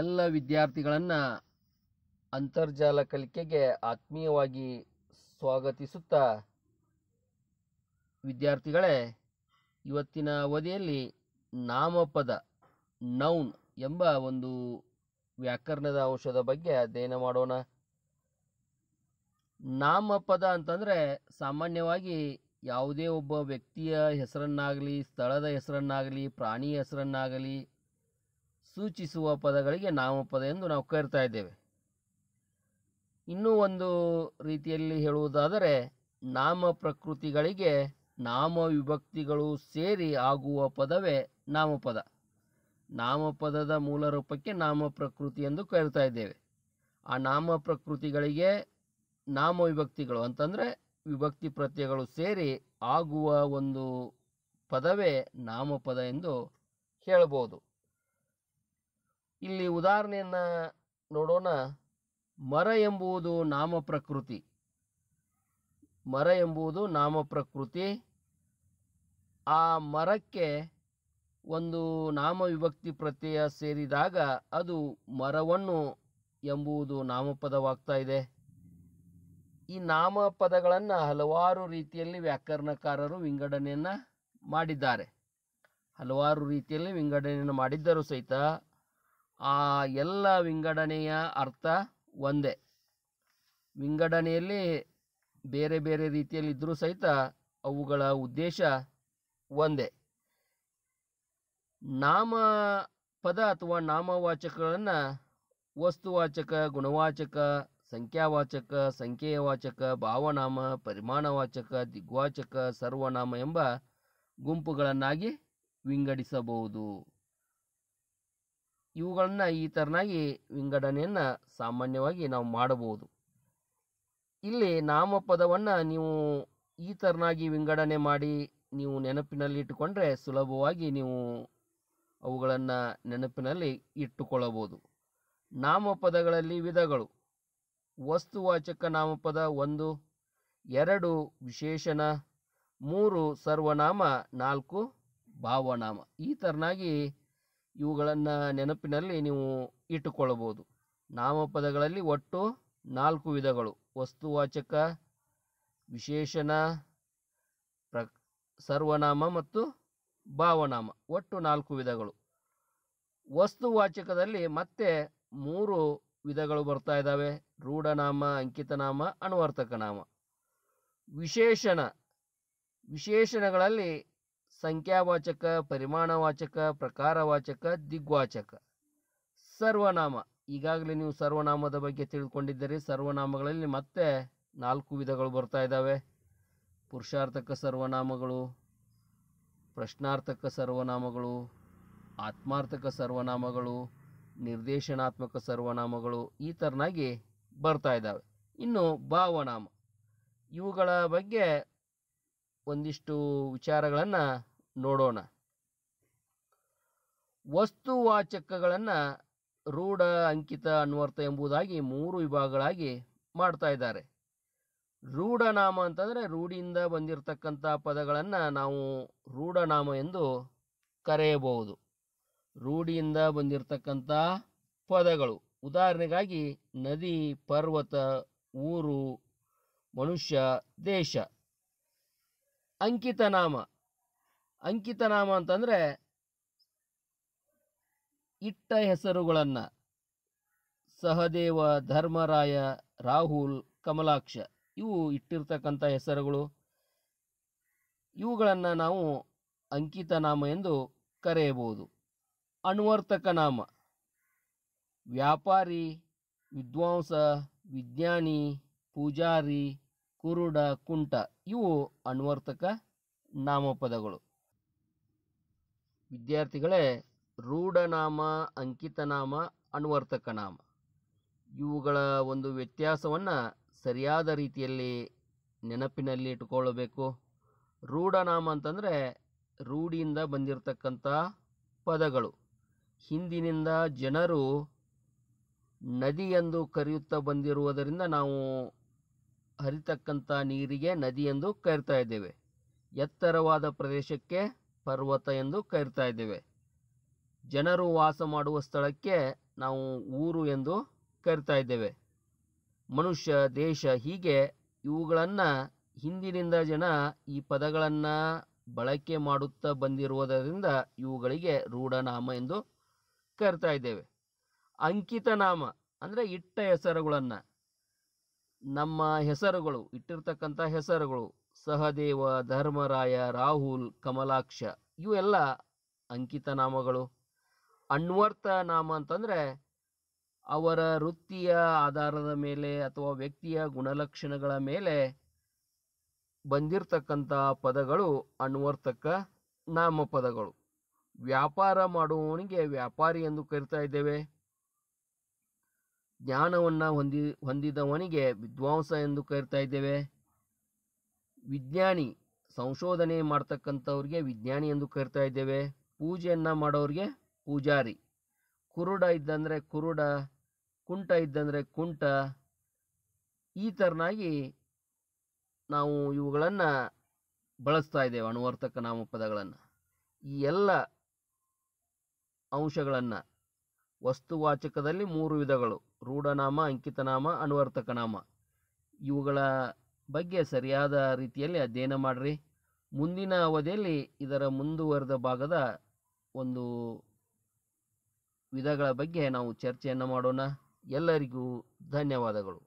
ಎಲ್ಲ ವಿದ್ಯಾರ್ಥಿಗಳನ್ನು ಅಂತರ್ಜಾಲ ಕಲಿಕೆಗೆ ಆತ್ಮೀಯವಾಗಿ ಸ್ವಾಗತಿಸುತ್ತಾ ವಿದ್ಯಾರ್ಥಿಗಳೇ ಇವತ್ತಿನ ಅವಧಿಯಲ್ಲಿ ನಾಮಪದ ನೌನ್ ಎಂಬ ಒಂದು ವ್ಯಾಕರಣದ ಅಂಶದ ಬಗ್ಗೆ ಅಧ್ಯಯನ ಮಾಡೋಣ ನಾಮಪದ ಅಂತಂದರೆ ಸಾಮಾನ್ಯವಾಗಿ ಯಾವುದೇ ಒಬ್ಬ ವ್ಯಕ್ತಿಯ ಹೆಸರನ್ನಾಗಲಿ ಸ್ಥಳದ ಹೆಸರನ್ನಾಗಲಿ ಪ್ರಾಣಿಯ ಹೆಸರನ್ನಾಗಲಿ ಸೂಚಿಸುವ ಪದಗಳಿಗೆ ನಾಮಪದ ಎಂದು ನಾವು ಕರಿತಾ ಇದ್ದೇವೆ ಇನ್ನೂ ಒಂದು ರೀತಿಯಲ್ಲಿ ಹೇಳುವುದಾದರೆ ನಾಮ ಪ್ರಕೃತಿಗಳಿಗೆ ನಾಮ ವಿಭಕ್ತಿಗಳು ಸೇರಿ ಆಗುವ ಪದವೇ ನಾಮಪದ ನಾಮಪದದ ಮೂಲ ರೂಪಕ್ಕೆ ನಾಮ ಪ್ರಕೃತಿ ಎಂದು ಕರಿತಾ ಇದ್ದೇವೆ ಆ ನಾಮ ಪ್ರಕೃತಿಗಳಿಗೆ ನಾಮ ವಿಭಕ್ತಿಗಳು ಅಂತಂದರೆ ವಿಭಕ್ತಿ ಪ್ರತ್ಯಯಗಳು ಸೇರಿ ಆಗುವ ಒಂದು ಪದವೇ ನಾಮಪದ ಎಂದು ಹೇಳಬಹುದು ಇಲ್ಲಿ ಉದಾಹರಣೆಯನ್ನು ನೋಡೋಣ ಮರ ಎಂಬುದು ನಾಮ ಪ್ರಕೃತಿ ಮರ ಎಂಬುದು ನಾಮ ಪ್ರಕೃತಿ ಆ ಮರಕ್ಕೆ ಒಂದು ನಾಮ ವಿಭಕ್ತಿ ಪ್ರತ್ಯಯ ಸೇರಿದಾಗ ಅದು ಮರವನ್ನು ಎಂಬುದು ನಾಮಪದವಾಗ್ತಾ ಇದೆ ಈ ನಾಮಪದಗಳನ್ನು ಹಲವಾರು ರೀತಿಯಲ್ಲಿ ವ್ಯಾಕರಣಕಾರರು ವಿಂಗಡಣೆಯನ್ನು ಮಾಡಿದ್ದಾರೆ ಹಲವಾರು ರೀತಿಯಲ್ಲಿ ವಿಂಗಡಣೆಯನ್ನು ಮಾಡಿದ್ದರೂ ಸಹಿತ ಆ ಎಲ್ಲ ವಿಂಗಡಣೆಯ ಅರ್ಥ ಒಂದೇ ವಿಂಗಡಣೆಯಲ್ಲಿ ಬೇರೆ ಬೇರೆ ರೀತಿಯಲ್ಲಿ ಇದ್ದರೂ ಸಹಿತ ಅವುಗಳ ಉದ್ದೇಶ ಒಂದೇ ನಾಮ ಪದ ಅಥವಾ ನಾಮವಾಚಕಗಳನ್ನು ವಸ್ತುವಾಚಕ ಗುಣವಾಚಕ ಸಂಖ್ಯಾವಾಚಕ ಸಂಖ್ಯೆಯವಾಚಕ ಭಾವನಾಮ ಪರಿಮಾಣವಾಚಕ ದಿಗ್ವಾಚಕ ಸರ್ವನಾಮ ಎಂಬ ಗುಂಪುಗಳನ್ನಾಗಿ ವಿಂಗಡಿಸಬಹುದು ಇವುಗಳನ್ನು ಈ ಥರನಾಗಿ ವಿಂಗಡಣೆಯನ್ನು ಸಾಮಾನ್ಯವಾಗಿ ನಾವು ಮಾಡಬಹುದು ಇಲ್ಲಿ ನಾಮಪದವನ್ನು ನೀವು ಈ ಥರನಾಗಿ ವಿಂಗಡಣೆ ಮಾಡಿ ನೀವು ನೆನಪಿನಲ್ಲಿ ಇಟ್ಟುಕೊಂಡ್ರೆ ಸುಲಭವಾಗಿ ನೀವು ಅವುಗಳನ್ನು ನೆನಪಿನಲ್ಲಿ ಇಟ್ಟುಕೊಳ್ಳಬಹುದು ನಾಮಪದಗಳಲ್ಲಿ ವಿಧಗಳು ವಸ್ತುವಾಚಕ ನಾಮಪದ ಒಂದು ಎರಡು ವಿಶೇಷಣ ಮೂರು ಸರ್ವನಾಮ ನಾಲ್ಕು ಭಾವನಾಮ ಈ ಥರನಾಗಿ ಇವುಗಳನ್ನು ನೆನಪಿನಲ್ಲಿ ನೀವು ಇಟ್ಟುಕೊಳ್ಳಬಹುದು ನಾಮಪದಗಳಲ್ಲಿ ಒಟ್ಟು ನಾಲ್ಕು ವಿಧಗಳು ವಸ್ತುವಾಚಕ ವಿಶೇಷಣ ಪ್ರ ಸರ್ವನಾಮ ಮತ್ತು ಭಾವನಾಮ ಒಟ್ಟು ನಾಲ್ಕು ವಿಧಗಳು ವಸ್ತುವಾಚಕದಲ್ಲಿ ಮತ್ತೆ ಮೂರು ವಿಧಗಳು ಬರ್ತಾ ಇದ್ದಾವೆ ರೂಢನಾಮ ಅಂಕಿತನಾಮ ಅನುವರ್ತಕ ನಾಮ ವಿಶೇಷಣ ವಿಶೇಷಣಗಳಲ್ಲಿ ಸಂಖ್ಯಾವಾಚಕ ಪರಿಮಾಣವಾಚಕ ಪ್ರಕಾರವಾಚಕ ದಿಗ್ವಾಚಕ ಸರ್ವನಾಮ ಈಗಾಗಲೇ ನೀವು ಸರ್ವನಾಮದ ಬಗ್ಗೆ ತಿಳ್ಕೊಂಡಿದ್ದರೆ ಸರ್ವನಾಮಗಳಲ್ಲಿ ಮತ್ತೆ ನಾಲ್ಕು ವಿಧಗಳು ಬರ್ತಾ ಇದ್ದಾವೆ ಪುರುಷಾರ್ಥಕ ಸರ್ವನಾಮಗಳು ಪ್ರಶ್ನಾರ್ಥಕ ಸರ್ವನಾಮಗಳು ಆತ್ಮಾರ್ಥಕ ಸರ್ವನಾಮಗಳು ನಿರ್ದೇಶನಾತ್ಮಕ ಸರ್ವನಾಮಗಳು ಈ ಥರನಾಗಿ ಬರ್ತಾ ಇದ್ದಾವೆ ಇನ್ನು ಭಾವನಾಮ ಇವುಗಳ ಬಗ್ಗೆ ಒಂದಿಷ್ಟು ವಿಚಾರಗಳನ್ನು ನೋಡೋಣ ವಸ್ತುವಾಚಕಗಳನ್ನು ರೂಢ ಅಂಕಿತ ಅನ್ವರ್ಥ ಎಂಬುದಾಗಿ ಮೂರು ವಿಭಾಗಗಳಾಗಿ ಮಾಡ್ತಾ ಇದ್ದಾರೆ ರೂಢನಾಮ ಅಂತಂದರೆ ರೂಢಿಯಿಂದ ಬಂದಿರತಕ್ಕಂಥ ಪದಗಳನ್ನು ನಾವು ರೂಢನಾಮ ಎಂದು ಕರೆಯಬಹುದು ರೂಢಿಯಿಂದ ಬಂದಿರತಕ್ಕಂಥ ಪದಗಳು ಉದಾಹರಣೆಗಾಗಿ ನದಿ ಪರ್ವತ ಊರು ಮನುಷ್ಯ ದೇಶ ಅಂಕಿತನಾಮ ಅಂಕಿತನಾಮ ಅಂತಂದರೆ ಇಟ್ಟ ಹೆಸರುಗಳನ್ನು ಸಹದೇವ ಧರ್ಮರಾಯ ರಾಹುಲ್ ಕಮಲಾಕ್ಷ ಇವು ಇಟ್ಟಿರ್ತಕ್ಕಂಥ ಹೆಸರುಗಳು ಇವುಗಳನ್ನು ನಾವು ಅಂಕಿತ ನಾಮ ಎಂದು ಕರೆಯಬಹುದು ಅನ್ವರ್ತಕ ನಾಮ ವ್ಯಾಪಾರಿ ವಿದ್ವಾಂಸ ವಿಜ್ಞಾನಿ ಪೂಜಾರಿ ಕುರುಡ ಕುಂಟ ಇವು ಅನ್ವರ್ತಕ ನಾಮಪದಗಳು ವಿದ್ಯಾರ್ಥಿಗಳೇ ರೂಢನಾಮ ಅಂಕಿತನಾಮ ಅನ್ವರ್ತಕ ನಾಮ ಇವುಗಳ ಒಂದು ವ್ಯತ್ಯಾಸವನ್ನು ಸರಿಯಾದ ರೀತಿಯಲ್ಲಿ ನೆನಪಿನಲ್ಲಿ ಇಟ್ಟುಕೊಳ್ಳಬೇಕು ರೂಢನಾಮ ಅಂತಂದರೆ ರೂಢಿಯಿಂದ ಬಂದಿರತಕ್ಕಂಥ ಪದಗಳು ಹಿಂದಿನಿಂದ ಜನರು ನದಿ ಎಂದು ಕರೆಯುತ್ತಾ ಬಂದಿರುವುದರಿಂದ ನಾವು ಹರಿತಕ್ಕಂಥ ನೀರಿಗೆ ನದಿ ಎಂದು ಕರಿತಾ ಇದ್ದೇವೆ ಎತ್ತರವಾದ ಪ್ರದೇಶಕ್ಕೆ ಪರ್ವತ ಎಂದು ಕರಿತಾ ಇದ್ದೇವೆ ಜನರು ವಾಸ ಮಾಡುವ ಸ್ಥಳಕ್ಕೆ ನಾವು ಊರು ಎಂದು ಕರಿತಾ ಇದ್ದೇವೆ ಮನುಷ್ಯ ದೇಶ ಹೀಗೆ ಇವುಗಳನ್ನು ಹಿಂದಿನಿಂದ ಜನ ಈ ಪದಗಳನ್ನು ಬಳಕೆ ಮಾಡುತ್ತಾ ಬಂದಿರುವುದರಿಂದ ಇವುಗಳಿಗೆ ರೂಢನಾಮ ಎಂದು ಕರಿತಾ ಇದ್ದೇವೆ ಅಂಕಿತನಾಮ ಅಂದರೆ ಇಟ್ಟ ಹೆಸರುಗಳನ್ನು ನಮ್ಮ ಹೆಸರುಗಳು ಇಟ್ಟಿರ್ತಕ್ಕಂಥ ಹೆಸರುಗಳು ಸಹದೇವ ಧರ್ಮರಾಯ ರಾಹುಲ್ ಕಮಲಾಕ್ಷ ಇವೆಲ್ಲ ಅಂಕಿತ ನಾಮಗಳು ಅನ್ವರ್ಥ ನಾಮ ಅಂತಂದರೆ ಅವರ ವೃತ್ತಿಯ ಆಧಾರದ ಮೇಲೆ ಅಥವಾ ವ್ಯಕ್ತಿಯ ಗುಣಲಕ್ಷಣಗಳ ಮೇಲೆ ಬಂದಿರತಕ್ಕಂಥ ಪದಗಳು ನಾಮ ಪದಗಳು ವ್ಯಾಪಾರ ಮಾಡುವವನಿಗೆ ವ್ಯಾಪಾರಿ ಎಂದು ಕರಿತಾ ಇದ್ದೇವೆ ಜ್ಞಾನವನ್ನು ಹೊಂದಿ ಹೊಂದಿದವನಿಗೆ ವಿದ್ವಾಂಸ ಎಂದು ಕರಿತಾ ಇದ್ದೇವೆ ವಿಜ್ಞಾನಿ ಸಂಶೋಧನೆ ಮಾಡ್ತಕ್ಕಂಥವ್ರಿಗೆ ವಿಜ್ಞಾನಿ ಎಂದು ಕರಿತಾ ಇದ್ದೇವೆ ಪೂಜೆಯನ್ನು ಮಾಡೋರಿಗೆ ಪೂಜಾರಿ ಕುರುಡ ಇದ್ದಂದರೆ ಕುರುಡ ಕುಂಟ ಇದ್ದಂದರೆ ಕುಂಟ ಈ ಥರನಾಗಿ ನಾವು ಇವುಗಳನ್ನು ಬಳಸ್ತಾ ಇದ್ದೇವೆ ಅನುವರ್ತಕ ನಾಮಪದಗಳನ್ನು ಈ ಎಲ್ಲ ಅಂಶಗಳನ್ನು ವಸ್ತುವಾಚಕದಲ್ಲಿ ಮೂರು ವಿಧಗಳು ರೂಢನಾಮ ಅಂಕಿತನಾಮ ಅನುವರ್ತಕನಾಮ ಇವುಗಳ ಬಗ್ಗೆ ಸರಿಯಾದ ರೀತಿಯಲ್ಲಿ ಅಧ್ಯಯನ ಮಾಡಿರಿ ಮುಂದಿನ ಅವಧಿಯಲ್ಲಿ ಇದರ ಮುಂದುವರೆದ ಭಾಗದ ಒಂದು ವಿಧಗಳ ಬಗ್ಗೆ ನಾವು ಚರ್ಚೆಯನ್ನು ಮಾಡೋಣ ಎಲ್ಲರಿಗೂ ಧನ್ಯವಾದಗಳು